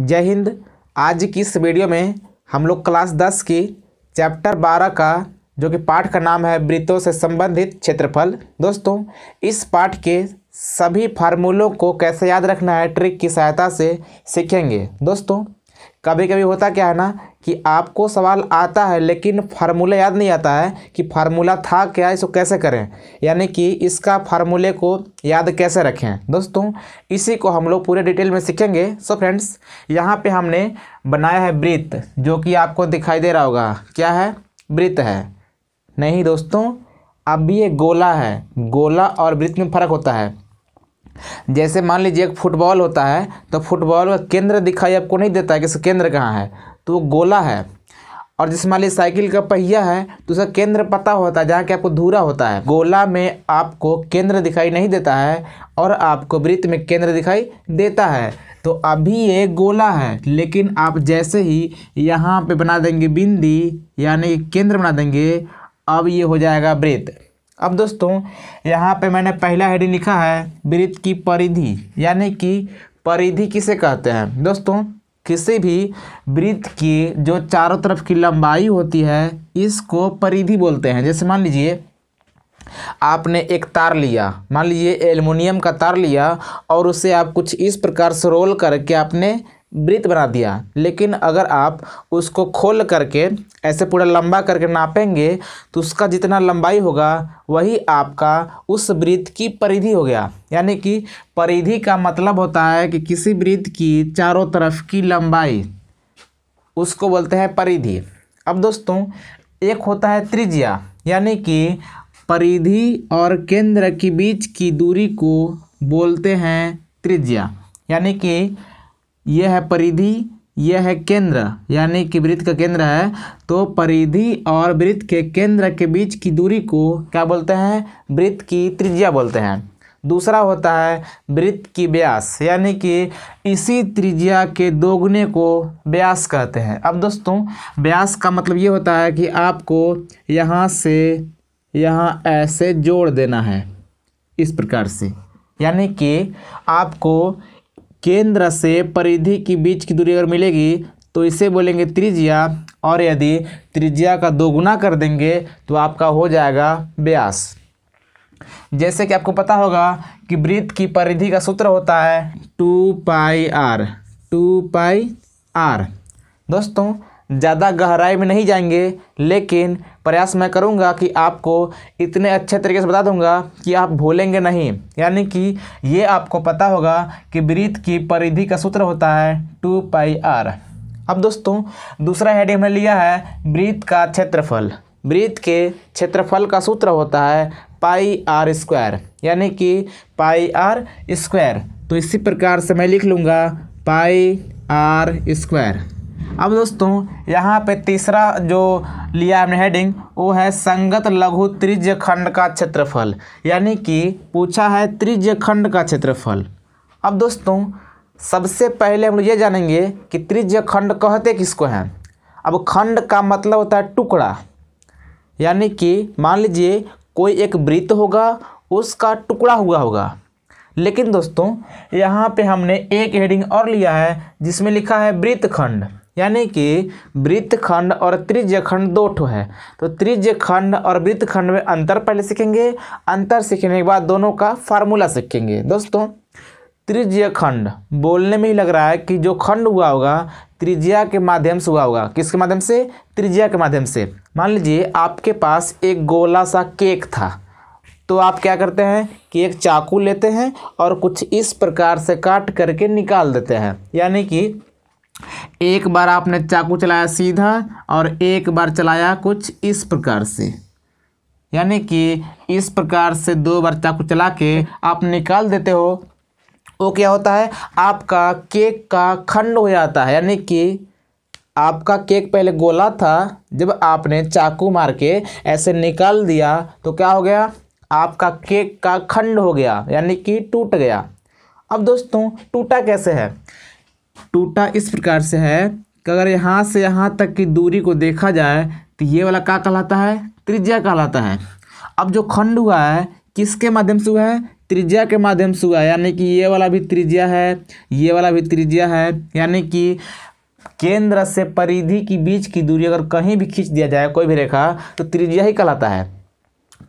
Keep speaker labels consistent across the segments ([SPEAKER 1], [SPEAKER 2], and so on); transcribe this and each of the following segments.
[SPEAKER 1] जय हिंद आज की इस वीडियो में हम लोग क्लास दस की चैप्टर बारह का जो कि पाठ का नाम है वृत्तों से संबंधित क्षेत्रफल दोस्तों इस पाठ के सभी फार्मूलों को कैसे याद रखना है ट्रिक की सहायता से सीखेंगे दोस्तों कभी कभी होता क्या है ना कि आपको सवाल आता है लेकिन फार्मूला याद नहीं आता है कि फार्मूला था क्या इसको कैसे करें यानी कि इसका फार्मूले को याद कैसे रखें दोस्तों इसी को हम लोग पूरे डिटेल में सीखेंगे सो फ्रेंड्स यहाँ पे हमने बनाया है वृत्त जो कि आपको दिखाई दे रहा होगा क्या है वृत्त है नहीं दोस्तों अब ये गोला है गोला और वृत्त में फ़र्क होता है जैसे मान लीजिए एक फुटबॉल होता है तो फुटबॉल का केंद्र दिखाई आपको नहीं देता है कि इसका केंद्र कहाँ है तो वो गोला है और जैसे मान लीजिए साइकिल का पहिया है तो उसका केंद्र पता होता है जहाँ कि आपको धूरा होता है गोला में आपको केंद्र दिखाई नहीं देता है और आपको वृत्त में केंद्र दिखाई देता है तो अभी ये गोला है लेकिन आप जैसे ही यहाँ पे बना देंगे बिंदी यानी केंद्र बना देंगे अब ये हो जाएगा वृत्त अब दोस्तों यहाँ पे मैंने पहला हेडिंग लिखा है वृत्त की परिधि यानी कि परिधि किसे कहते हैं दोस्तों किसी भी वृत्त की जो चारों तरफ की लंबाई होती है इसको परिधि बोलते हैं जैसे मान लीजिए आपने एक तार लिया मान लीजिए एल्युमिनियम का तार लिया और उसे आप कुछ इस प्रकार से रोल करके आपने वृत्त बना दिया लेकिन अगर आप उसको खोल करके ऐसे पूरा लंबा करके नापेंगे तो उसका जितना लंबाई होगा वही आपका उस वृत्त की परिधि हो गया यानी कि परिधि का मतलब होता है कि किसी वृत्त की चारों तरफ की लंबाई उसको बोलते हैं परिधि अब दोस्तों एक होता है त्रिज्या यानी कि परिधि और केंद्र के बीच की दूरी को बोलते हैं त्रिज्या यानी कि यह है परिधि यह है केंद्र यानी कि वृत्त का केंद्र है तो परिधि और वृत्त के केंद्र के बीच की दूरी को क्या बोलते हैं वृत्त की त्रिज्या बोलते हैं दूसरा होता है वृत्त की व्यास यानी कि इसी त्रिज्या के दोगुने को व्यास कहते हैं अब दोस्तों व्यास का मतलब ये होता है कि आपको यहाँ से यहाँ ऐसे जोड़ देना है इस प्रकार से यानी कि आपको केंद्र से परिधि के बीच की दूरी अगर मिलेगी तो इसे बोलेंगे त्रिज्या और यदि त्रिज्या का दोगुना कर देंगे तो आपका हो जाएगा व्यास जैसे कि आपको पता होगा कि वृत्त की परिधि का सूत्र होता है two pi r two pi r दोस्तों ज़्यादा गहराई में नहीं जाएंगे लेकिन प्रयास मैं करूँगा कि आपको इतने अच्छे तरीके से बता दूँगा कि आप भूलेंगे नहीं यानी कि ये आपको पता होगा कि वृत्त की परिधि का सूत्र होता है टू पाई आर अब दोस्तों दूसरा हेडिंग हमने लिया है वृत्त का क्षेत्रफल वृत्त के क्षेत्रफल का सूत्र होता है पाई आर स्क्वायर यानी कि पाई आर स्क्वायर तो इसी प्रकार से मैं लिख लूँगा पाई आर स्क्वायर अब दोस्तों यहाँ पे तीसरा जो लिया हमने हेडिंग वो है संगत लघु त्रिज्य खंड का क्षेत्रफल यानी कि पूछा है त्रिज्य खंड का क्षेत्रफल अब दोस्तों सबसे पहले हम ये जानेंगे कि त्रिज्य खंड कहते किसको हैं अब खंड का मतलब होता है टुकड़ा यानी कि मान लीजिए कोई एक वृत्त होगा उसका टुकड़ा हुआ होगा लेकिन दोस्तों यहाँ पे हमने एक हेडिंग और लिया है जिसमें लिखा है वृत्तखंड यानी कि वृत्त खंड और त्रिज्य खंड दो ठो है तो त्रिज्य खंड और वृत्त खंड में अंतर पहले सीखेंगे अंतर सीखने के बाद दोनों का फार्मूला सीखेंगे दोस्तों त्रिज्य खंड बोलने में ही लग रहा है कि जो खंड हुआ होगा त्रिज्या के माध्यम से हुआ होगा किसके माध्यम से त्रिज्या के माध्यम से मान लीजिए आपके पास एक गोला सा केक था तो आप क्या करते हैं कि एक चाकू लेते हैं और कुछ इस प्रकार से काट करके निकाल देते हैं यानी कि एक बार आपने चाकू चलाया सीधा और एक बार चलाया कुछ इस प्रकार से यानी कि इस प्रकार से दो बार चाकू चला के आप निकाल देते हो वो क्या होता है आपका केक का खंड हो जाता है यानी कि आपका केक पहले गोला था जब आपने चाकू मार के ऐसे निकाल दिया तो क्या हो गया आपका केक का खंड हो गया यानी कि टूट गया अब दोस्तों टूटा कैसे है टूटा इस प्रकार से है कि अगर यहाँ से यहाँ तक की दूरी को देखा जाए तो ये वाला क्या कहलाता है त्रिज्या कहलाता है अब जो खंड हुआ है किसके माध्यम से हुआ है त्रिज्या के माध्यम से हुआ है यानी कि ये वाला भी त्रिज्या है ये वाला भी त्रिज्या है यानी कि केंद्र से परिधि की बीच की दूरी अगर कहीं भी खींच दिया जाए कोई भी रेखा तो त्रिज्या ही कहलाता है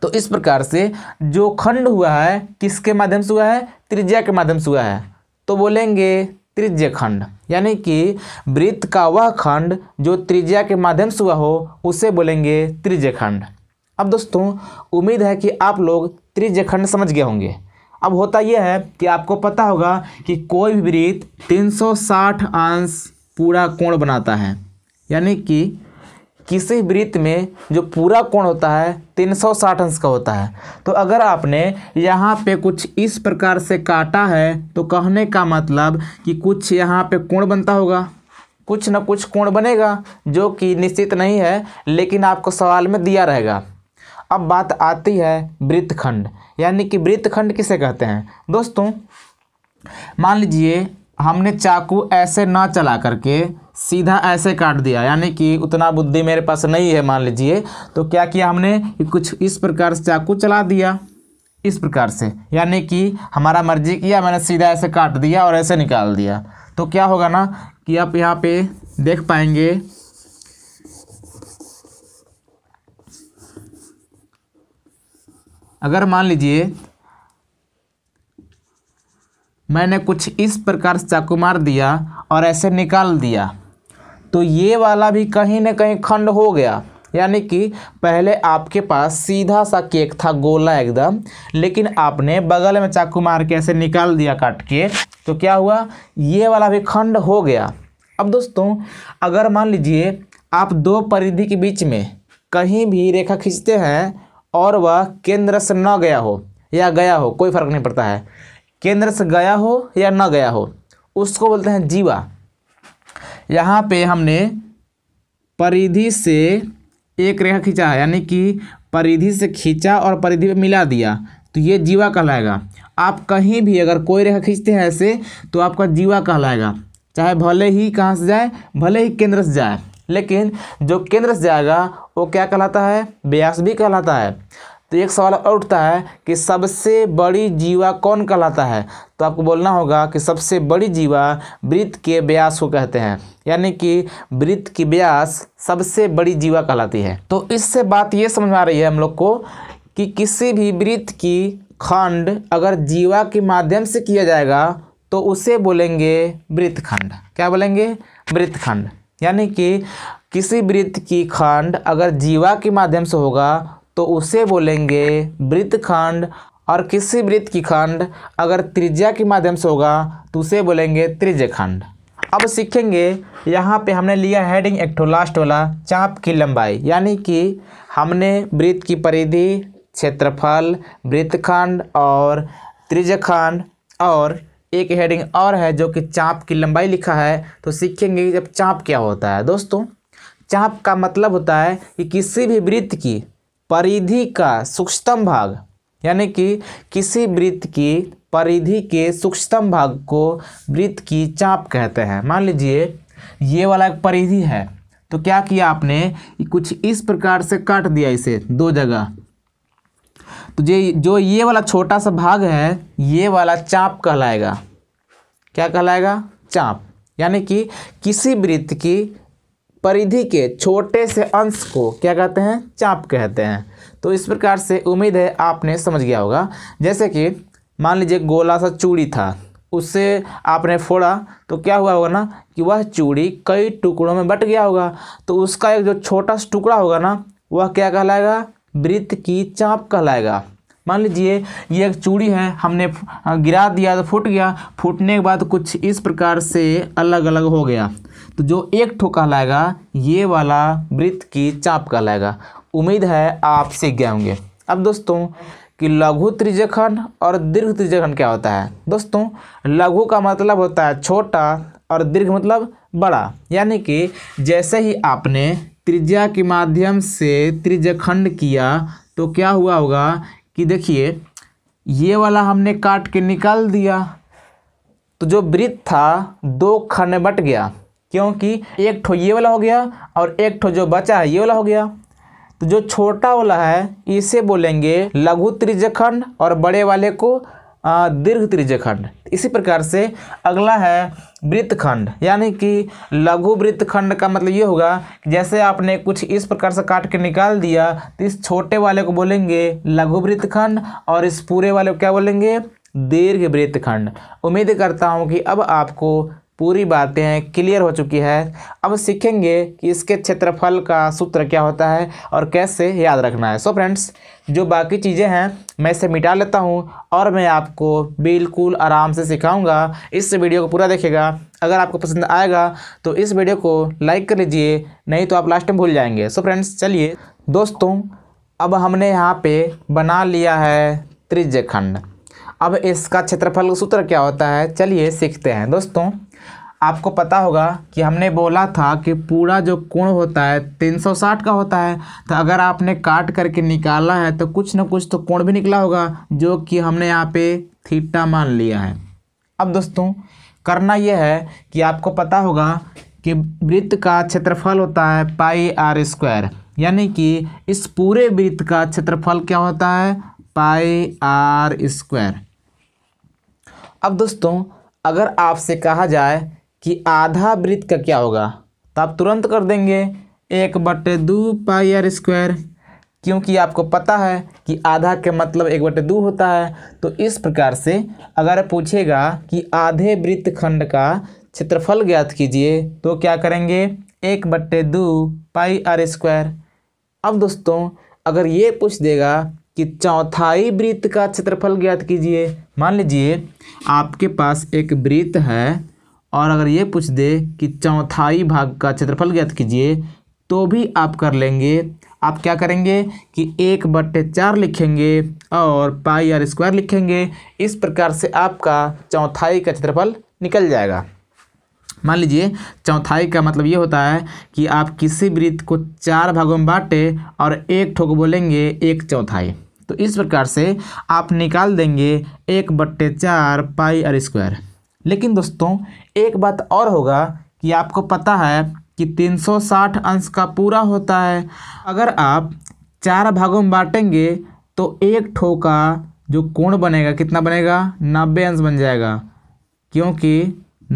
[SPEAKER 1] तो इस प्रकार से जो खंड हुआ है किसके माध्यम से हुआ है त्रिज्या के माध्यम से हुआ है तो बोलेंगे त्रिज्य खंड यानी कि वृत्त का वह खंड जो त्रिज्या के माध्यम से हुआ हो उसे बोलेंगे त्रिज्य खंड अब दोस्तों उम्मीद है कि आप लोग त्रिज्य खंड समझ गए होंगे अब होता यह है कि आपको पता होगा कि कोई भी वृत्त 360 अंश पूरा कोण बनाता है यानी कि किसी वृत्त में जो पूरा कोण होता है 360 अंश का होता है तो अगर आपने यहाँ पे कुछ इस प्रकार से काटा है तो कहने का मतलब कि कुछ यहाँ पे कोण बनता होगा कुछ ना कुछ कोण बनेगा जो कि निश्चित नहीं है लेकिन आपको सवाल में दिया रहेगा अब बात आती है वृत्तखंड यानी कि वृत्तखंड किसे कहते हैं दोस्तों मान लीजिए हमने चाकू ऐसे ना चला करके सीधा ऐसे काट दिया यानी कि उतना बुद्धि मेरे पास नहीं है मान लीजिए तो क्या किया हमने कुछ इस प्रकार से चाकू चला दिया इस प्रकार से यानी कि हमारा मर्जी किया मैंने सीधा ऐसे काट दिया और ऐसे निकाल दिया तो क्या होगा ना कि आप यहाँ पे देख पाएंगे अगर मान लीजिए मैंने कुछ इस प्रकार से चाकू मार दिया और ऐसे निकाल दिया तो ये वाला भी कहीं ना कहीं खंड हो गया यानी कि पहले आपके पास सीधा सा केक था गोला एकदम लेकिन आपने बगल में चाकू मार के ऐसे निकाल दिया काट के तो क्या हुआ ये वाला भी खंड हो गया अब दोस्तों अगर मान लीजिए आप दो परिधि के बीच में कहीं भी रेखा खींचते हैं और वह केंद्र से न गया हो या गया हो कोई फर्क नहीं पड़ता है केंद्र से गया हो या न गया हो उसको बोलते हैं जीवा यहाँ पे हमने परिधि से एक रेखा खींचा यानी कि परिधि से खींचा और परिधि में मिला दिया तो ये जीवा कहलाएगा आप कहीं भी अगर कोई रेखा खींचते हैं ऐसे तो आपका जीवा कहलाएगा चाहे भले ही कहाँ से जाए भले ही केंद्र से जाए लेकिन जो केंद्र से जाएगा वो क्या कहलाता है ब्यास भी कहलाता है तो एक सवाल और उठता है कि सबसे बड़ी जीवा कौन कहलाता है तो आपको बोलना होगा कि सबसे बड़ी जीवा वृत्त के व्यास को कहते हैं यानी कि वृत्त की व्यास सबसे बड़ी जीवा कहलाती है तो इससे बात ये समझ में आ रही है हम लोग को कि किसी भी वृत्त की खंड अगर जीवा के माध्यम से किया जाएगा तो उसे बोलेंगे वृत्तखंड क्या बोलेंगे वृत्तखंड यानी कि किसी वृत्त की खंड अगर जीवा के माध्यम से होगा तो उसे बोलेंगे वृत्तखंड और किसी वृत्त की खंड अगर त्रिज्या के माध्यम से होगा तो उसे बोलेंगे त्रिज्यखंड अब सीखेंगे यहाँ पे हमने लिया हेडिंग एक ठो लास्ट वाला चाप की लंबाई यानी कि हमने वृत्त की परिधि क्षेत्रफल वृत्तखंड और त्रिज्यखंड और एक हेडिंग और है जो कि चाप की लंबाई लिखा है तो सीखेंगे कि जब चाप क्या होता है दोस्तों चाप का मतलब होता है कि किसी भी वृत्त की परिधि का सूक्ष्मतम भाग यानी कि किसी वृत्त की परिधि के सूक्ष्मतम भाग को वृत्त की चाप कहते हैं मान लीजिए ये वाला एक परिधि है तो क्या किया आपने कुछ इस प्रकार से काट दिया इसे दो जगह तो ये जो ये वाला छोटा सा भाग है ये वाला चाप कहलाएगा क्या कहलाएगा चाप यानी कि किसी वृत्त की परिधि के छोटे से अंश को क्या कहते हैं चाप कहते हैं तो इस प्रकार से उम्मीद है आपने समझ गया होगा जैसे कि मान लीजिए गोला सा चूड़ी था उससे आपने फोड़ा तो क्या हुआ होगा ना कि वह चूड़ी कई टुकड़ों में बट गया होगा तो उसका एक जो छोटा सा टुकड़ा होगा ना वह क्या कहलाएगा वृत्त की चाप कहलाएगा मान लीजिए ये एक चूड़ी है हमने गिरा दिया तो फूट गया फूटने के बाद कुछ इस प्रकार से अलग अलग हो गया तो जो एक ठो कहलाएगा ये वाला वृत्त की चाप कहलाएगा उम्मीद है आप सीख गए होंगे अब दोस्तों कि लघु त्रिजखंड और दीर्घ त्रिजखंड क्या होता है दोस्तों लघु का मतलब होता है छोटा और दीर्घ मतलब बड़ा यानी कि जैसे ही आपने त्रिज्या के माध्यम से त्रिजखंड किया तो क्या हुआ होगा कि देखिए ये वाला हमने काट के निकाल दिया तो जो वृत्त था दो खंड बट गया क्योंकि एक ठो ये वाला हो गया और एक ठो जो बचा है ये वाला हो गया तो जो छोटा वाला है इसे बोलेंगे लघु त्रिजखंड और बड़े वाले को दीर्घ त्रिजखंड इसी प्रकार से अगला है वृत्तखंड यानी कि लघु वृत्तखंड का मतलब ये होगा जैसे आपने कुछ इस प्रकार से काट के निकाल दिया तो इस छोटे वाले को बोलेंगे लघु वृत्तखंड और इस पूरे वाले को क्या बोलेंगे दीर्घ वृत्तखंड उम्मीद करता हूँ कि अब आपको पूरी बातें क्लियर हो चुकी है अब सीखेंगे कि इसके क्षेत्रफल का सूत्र क्या होता है और कैसे याद रखना है सो so फ्रेंड्स जो बाकी चीज़ें हैं मैं इसे मिटा लेता हूँ और मैं आपको बिल्कुल आराम से सिखाऊंगा इस वीडियो को पूरा देखेगा अगर आपको पसंद आएगा तो इस वीडियो को लाइक कर लीजिए नहीं तो आप लास्ट में भूल जाएंगे सो फ्रेंड्स चलिए दोस्तों अब हमने यहाँ पर बना लिया है त्रिज्य खंड अब इसका क्षेत्रफल सूत्र क्या होता है चलिए सीखते हैं दोस्तों आपको पता होगा कि हमने बोला था कि पूरा जो कोण होता है 360 का होता है तो अगर आपने काट करके निकाला है तो कुछ ना कुछ तो कोण भी निकला होगा जो कि हमने यहाँ पे थीटा मान लिया है अब दोस्तों करना यह है कि आपको पता होगा कि वृत्त का क्षेत्रफल होता है पाई आर स्क्वायर यानी कि इस पूरे वृत्त का क्षेत्रफल क्या होता है पाई आर स्क्वायर अब दोस्तों अगर आपसे कहा जाए कि आधा वृत्त का क्या होगा तो आप तुरंत कर देंगे एक बटे दो पाई आर स्क्वायर क्योंकि आपको पता है कि आधा के मतलब एक बटे दो होता है तो इस प्रकार से अगर पूछेगा कि आधे वृत्त खंड का क्षेत्रफल ज्ञात कीजिए तो क्या करेंगे एक बट्टे दो पाई आर स्क्वायर अब दोस्तों अगर ये पूछ देगा कि चौथाई वृत्त का क्षेत्रफल ज्ञात कीजिए मान लीजिए आपके पास एक वृत्त है और अगर ये पूछ दे कि चौथाई भाग का क्षेत्रफल ज्ञात कीजिए तो भी आप कर लेंगे आप क्या करेंगे कि एक बट्टे चार लिखेंगे और पाई आर स्क्वायर लिखेंगे इस प्रकार से आपका चौथाई का क्षेत्रफल निकल जाएगा मान लीजिए चौथाई का मतलब ये होता है कि आप किसी वृत्त को चार भागों में बांटे और एक ठोक बोलेंगे एक चौथाई तो इस प्रकार से आप निकाल देंगे एक बट्टे चार पाई आर स्क्वायर लेकिन दोस्तों एक बात और होगा कि आपको पता है कि 360 अंश का पूरा होता है अगर आप चार भागों में बांटेंगे तो एक ठो का जो कोण बनेगा कितना बनेगा नब्बे अंश बन जाएगा क्योंकि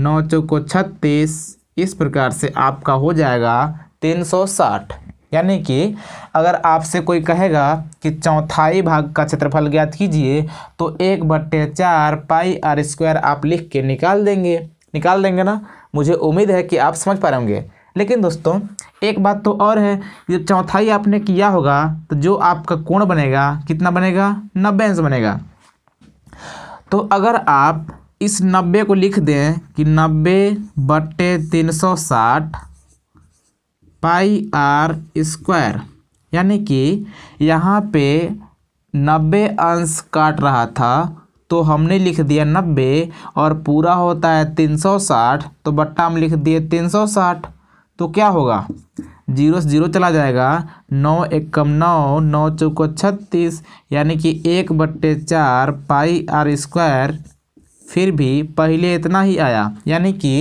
[SPEAKER 1] नौ चौको छत्तीस इस प्रकार से आपका हो जाएगा तीन सौ साठ यानी कि अगर आपसे कोई कहेगा कि चौथाई भाग का क्षेत्रफल ज्ञात कीजिए तो एक बट्टे चार पाई आर स्क्वायर आप लिख के निकाल देंगे निकाल देंगे ना मुझे उम्मीद है कि आप समझ पा रहे लेकिन दोस्तों एक बात तो और है जब चौथाई आपने किया होगा तो जो आपका कोण बनेगा कितना बनेगा नब्बे अंश बनेगा तो अगर आप इस नब्बे को लिख दें कि नब्बे बट्टे तीन सौ साठ पाई आर स्क्वायर यानी कि यहाँ पे नब्बे अंश काट रहा था तो हमने लिख दिया नब्बे और पूरा होता है तीन सौ साठ तो बट्टा हम लिख दिए तीन सौ साठ तो क्या होगा जीरो से जीरो चला जाएगा नौ एकम नौ नौ चौको छत्तीस यानी कि एक बट्टे चार पाई आर स्क्वायर फिर भी पहले इतना ही आया यानी कि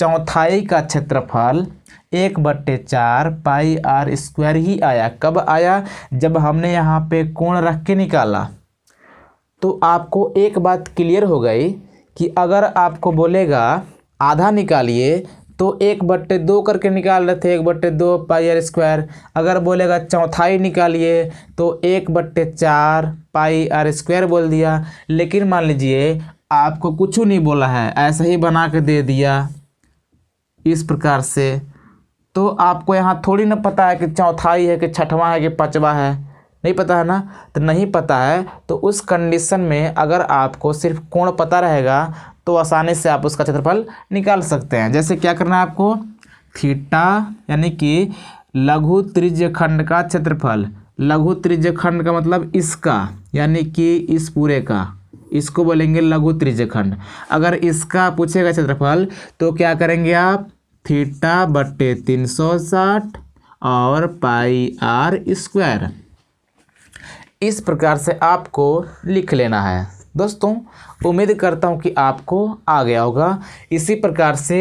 [SPEAKER 1] चौथाई का क्षेत्रफल एक बट्टे चार पाई आर स्क्वायर ही आया कब आया जब हमने यहाँ पे कोण रख के निकाला तो आपको एक बात क्लियर हो गई कि अगर आपको बोलेगा आधा निकालिए तो एक बट्टे दो करके निकाल रहे थे एक बट्टे दो पाई आर स्क्वायर अगर बोलेगा चौथाई निकालिए तो एक बट्टे चार पाई आर स्क्वायर बोल दिया लेकिन मान लीजिए आपको कुछ नहीं बोला है ऐसा ही बना के दे दिया इस प्रकार से तो आपको यहाँ थोड़ी ना पता है कि चौथाई है कि छठवां है कि पाँचवा है नहीं पता है ना तो नहीं पता है तो उस कंडीशन में अगर आपको सिर्फ कोण पता रहेगा तो आसानी से आप उसका क्षेत्रफल निकाल सकते हैं जैसे क्या करना है आपको थीटा यानी कि लघु त्रिज्यखंड का क्षेत्रफल लघु त्रिज्यखंड का मतलब इसका यानी कि इस पूरे का इसको बोलेंगे लघु त्रिज्यखंड खंड अगर इसका पूछेगा क्षेत्रफल तो क्या करेंगे आप थीटा बटे तीन सौ साठ और पाई आर स्क्वायर इस प्रकार से आपको लिख लेना है दोस्तों उम्मीद करता हूँ कि आपको आ गया होगा इसी प्रकार से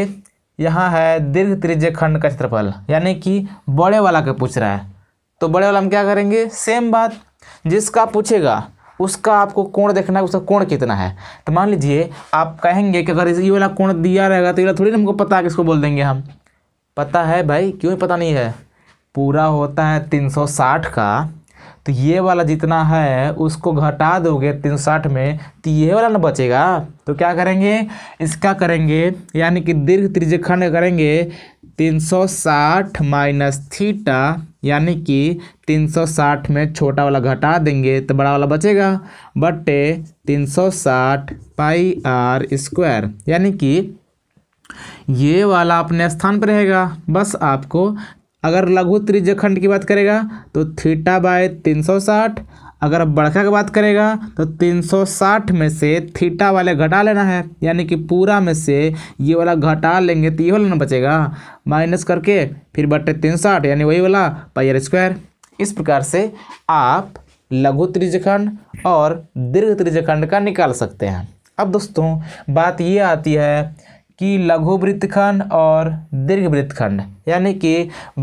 [SPEAKER 1] यहाँ है दीर्घ त्रिज्य खंड का क्षेत्रफल यानी कि बड़े वाला का पूछ रहा है तो बड़े वाला हम क्या करेंगे सेम बात जिसका पूछेगा उसका आपको कोण देखना है उसका कोण कितना है तो मान लीजिए आप कहेंगे कि अगर ये वाला कोण दिया रहेगा तो ये थोड़ी ना हमको पता है किसको बोल देंगे हम पता है भाई क्यों पता नहीं है पूरा होता है 360 का तो ये वाला जितना है उसको घटा दोगे तीन साठ में तो ये वाला ना बचेगा तो क्या करेंगे इसका करेंगे यानी कि दीर्घ त्रिजखंड करेंगे तीन सौ साठ माइनस थीटा यानी कि तीन सौ साठ में छोटा वाला घटा देंगे तो बड़ा वाला बचेगा बटे तीन सौ साठ पाई आर स्क्वायर यानी कि ये वाला अपने स्थान पर रहेगा बस आपको अगर लघु त्रिज्य खंड की बात करेगा तो थीटा बाय तीन सौ साठ अगर आप बड़का की बात करेगा तो 360 में से थीटा वाले घटा लेना है यानी कि पूरा में से ये वाला घटा लेंगे तो ये वाला ना बचेगा माइनस करके फिर बटे तीन साठ यानी वही वाला पायर स्क्वायर इस प्रकार से आप लघु त्रिजखंड और दीर्घ त्रिजखंड का निकाल सकते हैं अब दोस्तों बात ये आती है कि लघु वृत्तखंड और दीर्घ वृत्तखंड यानी कि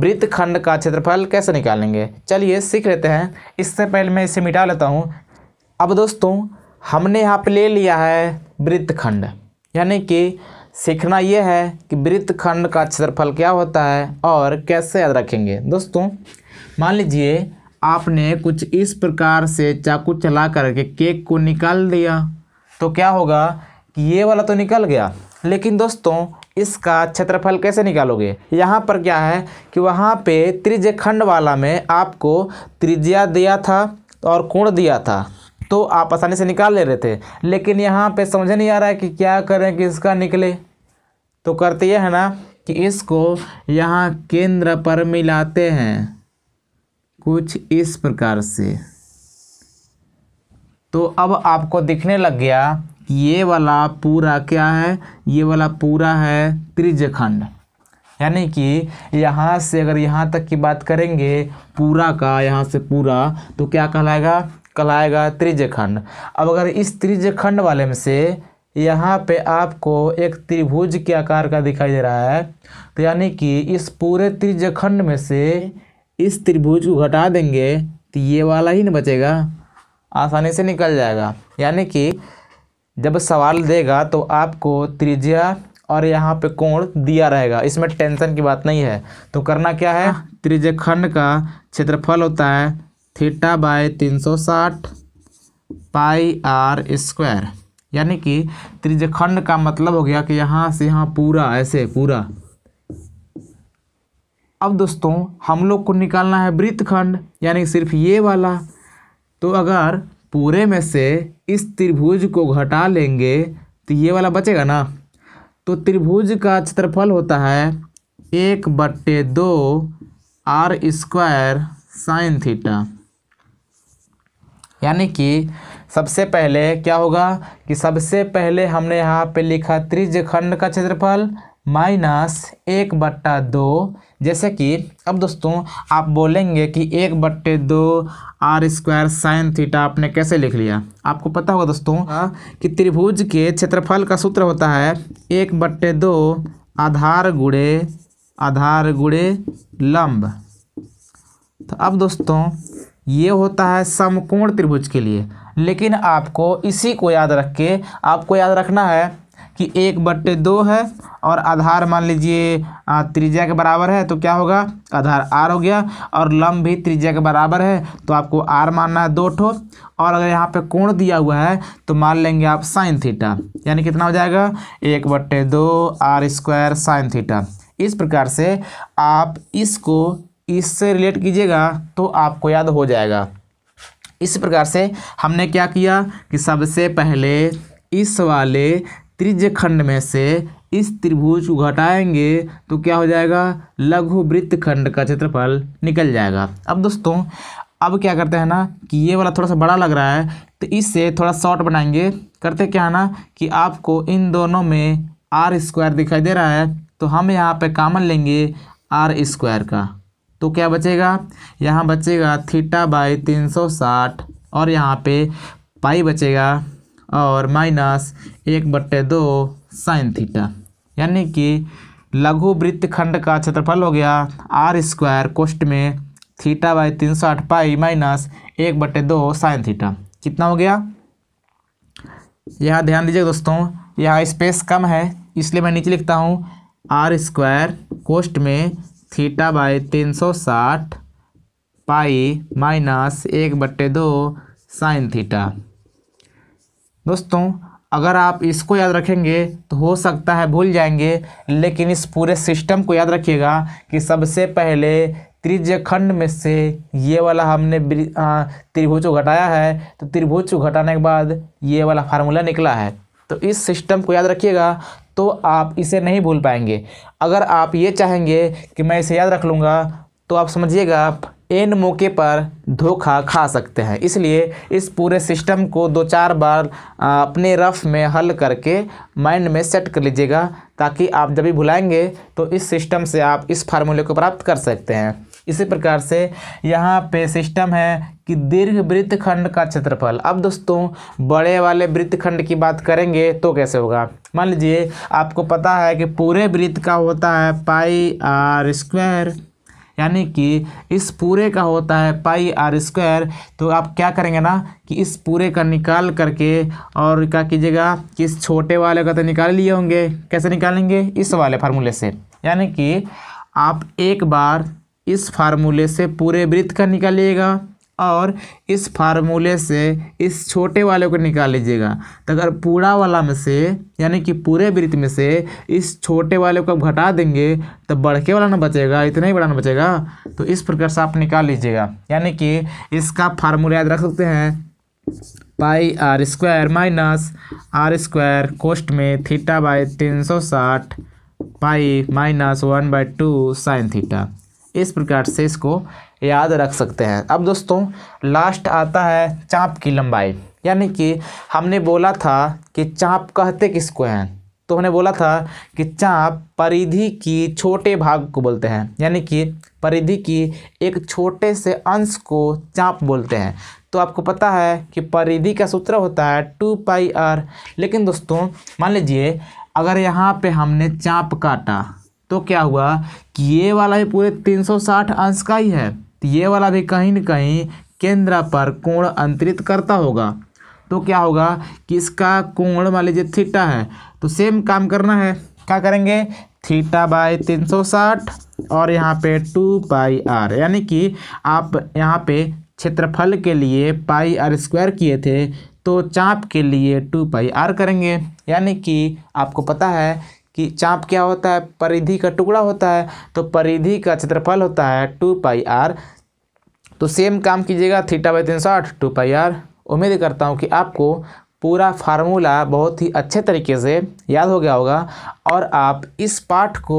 [SPEAKER 1] वृत्तखंड का क्षेत्रफल कैसे निकालेंगे चलिए सीख लेते हैं इससे पहले मैं इसे मिटा लेता हूँ अब दोस्तों हमने यहाँ पर ले लिया है वृत्तखंड यानी कि सीखना यह है कि वृत्तखंड का क्षेत्रफल क्या होता है और कैसे याद रखेंगे दोस्तों मान लीजिए आपने कुछ इस प्रकार से चाकू चला करके केक को निकाल दिया तो क्या होगा कि ये वाला तो निकल गया लेकिन दोस्तों इसका क्षेत्रफल कैसे निकालोगे यहाँ पर क्या है कि वहाँ पे त्रिज्य खंड वाला में आपको त्रिज्या दिया था और कोण दिया था तो आप आसानी से निकाल ले रहे थे लेकिन यहाँ पे समझ नहीं आ रहा है कि क्या करें कि इसका निकले तो करते यह है ना कि इसको यहाँ केंद्र पर मिलाते हैं कुछ इस प्रकार से तो अब आपको दिखने लग गया ये वाला पूरा क्या है ये वाला पूरा है त्रिजखंड यानी कि यहाँ से अगर यहाँ तक की बात करेंगे पूरा का यहाँ से पूरा तो क्या कहलाएगा कहलाएगा त्रिजखंड अब अगर इस त्रिजखंड वाले में से यहाँ पे आपको एक त्रिभुज के आकार का दिखाई दे रहा है तो यानी कि इस पूरे त्रिजखंड में से इस त्रिभुज को घटा देंगे तो ये वाला ही नहीं बचेगा आसानी से निकल जाएगा यानी कि जब सवाल देगा तो आपको त्रिज्या और यहाँ पे कोण दिया रहेगा इसमें टेंशन की बात नहीं है तो करना क्या है हाँ। त्रिज्य खंड का क्षेत्रफल होता है थीटा बाय तीन सौ साठ पाई आर स्क्वायर यानी कि त्रिज्य खंड का मतलब हो गया कि यहाँ से यहाँ पूरा ऐसे पूरा अब दोस्तों हम लोग को निकालना है वृत्तखंड यानी सिर्फ ये वाला तो अगर पूरे में से इस त्रिभुज को घटा लेंगे तो ये वाला बचेगा ना तो त्रिभुज का क्षेत्रफल होता है एक बट्टे दो आर स्क्वायर साइन थीटा यानी कि सबसे पहले क्या होगा कि सबसे पहले हमने यहाँ पे लिखा त्रिज्य खंड का क्षेत्रफल माइनस एक बट्टा दो जैसे कि अब दोस्तों आप बोलेंगे कि एक बट्टे दो आर स्क्वायर साइन थीटा आपने कैसे लिख लिया आपको पता होगा दोस्तों हाँ। कि त्रिभुज के क्षेत्रफल का सूत्र होता है एक बट्टे दो आधार गुड़े आधार गुड़े लंब तो अब दोस्तों ये होता है समकोण त्रिभुज के लिए लेकिन आपको इसी को याद रख के आपको याद रखना है कि एक बट्टे दो है और आधार मान लीजिए त्रिज्या के बराबर है तो क्या होगा आधार आर हो गया और लंब भी त्रिज्या के बराबर है तो आपको आर मानना है दो ठो और अगर यहाँ पे कोण दिया हुआ है तो मान लेंगे आप साइन थीटा यानी कितना हो जाएगा एक बट्टे दो आर स्क्वायर साइन थीटा इस प्रकार से आप इसको इससे रिलेट कीजिएगा तो आपको याद हो जाएगा इस प्रकार से हमने क्या किया कि सबसे पहले इस वाले त्रिज खंड में से इस त्रिभुज को घटाएंगे तो क्या हो जाएगा लघु वृत्त खंड का क्षेत्रफल निकल जाएगा अब दोस्तों अब क्या करते हैं ना कि ये वाला थोड़ा सा बड़ा लग रहा है तो इससे थोड़ा शॉर्ट बनाएंगे करते क्या है ना कि आपको इन दोनों में आर स्क्वायर दिखाई दे रहा है तो हम यहाँ पे कामन लेंगे आर स्क्वायर का तो क्या बचेगा यहाँ बचेगा थीटा बाई तीन सौ साठ और यहाँ पे पाई बचेगा और माइनस एक बट्टे दो साइन थीटा यानी कि लघु वृत्त खंड का क्षेत्रफल हो गया आर स्क्वायर कोष्ट में थीटा बाई तीन सौ आठ पाई माइनस एक बट्टे दो साइन थीटा कितना हो गया यहाँ ध्यान दीजिए दोस्तों यहाँ स्पेस कम है इसलिए मैं नीचे लिखता हूँ आर स्क्वायर कोष्ट में थीटा बाई तीन सौ साठ पाई माइनस एक बट्टे दो साइन थीटा दोस्तों अगर आप इसको याद रखेंगे तो हो सकता है भूल जाएंगे लेकिन इस पूरे सिस्टम को याद रखिएगा कि सबसे पहले त्रिज्य खंड में से ये वाला हमने त्रिभुज को घटाया है तो त्रिभुज को घटाने के बाद ये वाला फार्मूला निकला है तो इस सिस्टम को याद रखिएगा तो आप इसे नहीं भूल पाएंगे अगर आप ये चाहेंगे कि मैं इसे याद रख लूँगा तो आप समझिएगा एन मौके पर धोखा खा सकते हैं इसलिए इस पूरे सिस्टम को दो चार बार अपने रफ में हल करके माइंड में सेट कर लीजिएगा ताकि आप जब भी भुलाएंगे तो इस सिस्टम से आप इस फार्मूले को प्राप्त कर सकते हैं इसी प्रकार से यहाँ पे सिस्टम है कि दीर्घ वृत्तखंड का क्षेत्रफल अब दोस्तों बड़े वाले वृत्तखंड की बात करेंगे तो कैसे होगा मान लीजिए आपको पता है कि पूरे वृत्त का होता है पाई आर स्क्वायर यानी कि इस पूरे का होता है पाई आर स्क्वायर तो आप क्या करेंगे ना कि इस पूरे का निकाल करके और क्या कीजिएगा कि इस छोटे वाले का तो निकाल लिए होंगे कैसे निकालेंगे इस वाले फार्मूले से यानी कि आप एक बार इस फार्मूले से पूरे वृत्त का निकालिएगा और इस फार्मूले से इस छोटे वाले को निकाल लीजिएगा तो अगर पूरा वाला में से यानी कि पूरे वृत्त में से इस छोटे वाले को आप घटा देंगे तो बड़के वाला ना बचेगा इतना ही बड़ा ना बचेगा तो इस प्रकार से आप निकाल लीजिएगा यानी कि इसका फार्मूला याद रख सकते हैं pi r square minus r square cos में थीटा बाय तीन सौ साठ pi minus one by two sine theta इस प्रकार से इसको याद रख सकते हैं अब दोस्तों लास्ट आता है चाँप की लंबाई यानी कि हमने बोला था कि चाँप कहते किसको हैं तो हमने बोला था कि चाँप परिधि की छोटे भाग को बोलते हैं यानी कि परिधि की एक छोटे से अंश को चाँप बोलते हैं तो आपको पता है कि परिधि का सूत्र होता है टू पाई आर लेकिन दोस्तों मान लीजिए अगर यहाँ पे हमने चाँप काटा तो क्या हुआ कि ये वाला भी पूरे 360 अंश का ही है तो ये वाला भी कहीं ना कहीं केंद्र पर कोण अंतरित करता होगा तो क्या होगा कि इसका कोण मान लीजिए थीटा है तो सेम काम करना है क्या करेंगे थीटा बाय तीन सौ साठ और यहाँ पे टू पाई आर यानी कि आप यहाँ पे क्षेत्रफल के लिए पाई आर स्क्वायर किए थे तो चाप के लिए टू पाई आर करेंगे यानी कि आपको पता है कि चाँप क्या होता है परिधि का टुकड़ा होता है तो परिधि का क्षेत्रफल होता है टू पाई आर तो सेम काम कीजिएगा थीटा बाई तीन सौ आठ टू पाई आर उम्मीद करता हूँ कि आपको पूरा फार्मूला बहुत ही अच्छे तरीके से याद हो गया होगा और आप इस पाठ को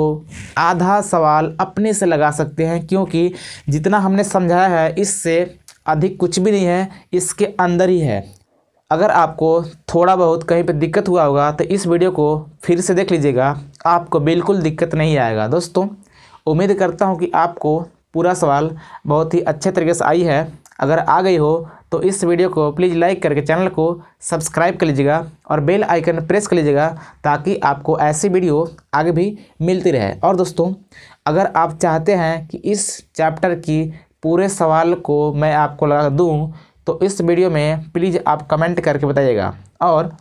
[SPEAKER 1] आधा सवाल अपने से लगा सकते हैं क्योंकि जितना हमने समझाया है इससे अधिक कुछ भी नहीं है इसके अंदर ही है अगर आपको थोड़ा बहुत कहीं पे दिक्कत हुआ होगा तो इस वीडियो को फिर से देख लीजिएगा आपको बिल्कुल दिक्कत नहीं आएगा दोस्तों उम्मीद करता हूँ कि आपको पूरा सवाल बहुत ही अच्छे तरीके से आई है अगर आ गई हो तो इस वीडियो को प्लीज़ लाइक करके चैनल को सब्सक्राइब कर लीजिएगा और बेल आइकन प्रेस कर लीजिएगा ताकि आपको ऐसी वीडियो आगे भी मिलती रहे और दोस्तों अगर आप चाहते हैं कि इस चैप्टर की पूरे सवाल को मैं आपको लगा दूँ तो इस वीडियो में प्लीज़ आप कमेंट करके बताइएगा और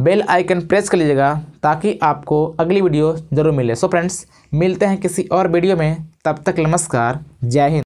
[SPEAKER 1] बेल आइकन प्रेस कर लीजिएगा ताकि आपको अगली वीडियो ज़रूर मिले सो फ्रेंड्स मिलते हैं किसी और वीडियो में तब तक नमस्कार जय हिंद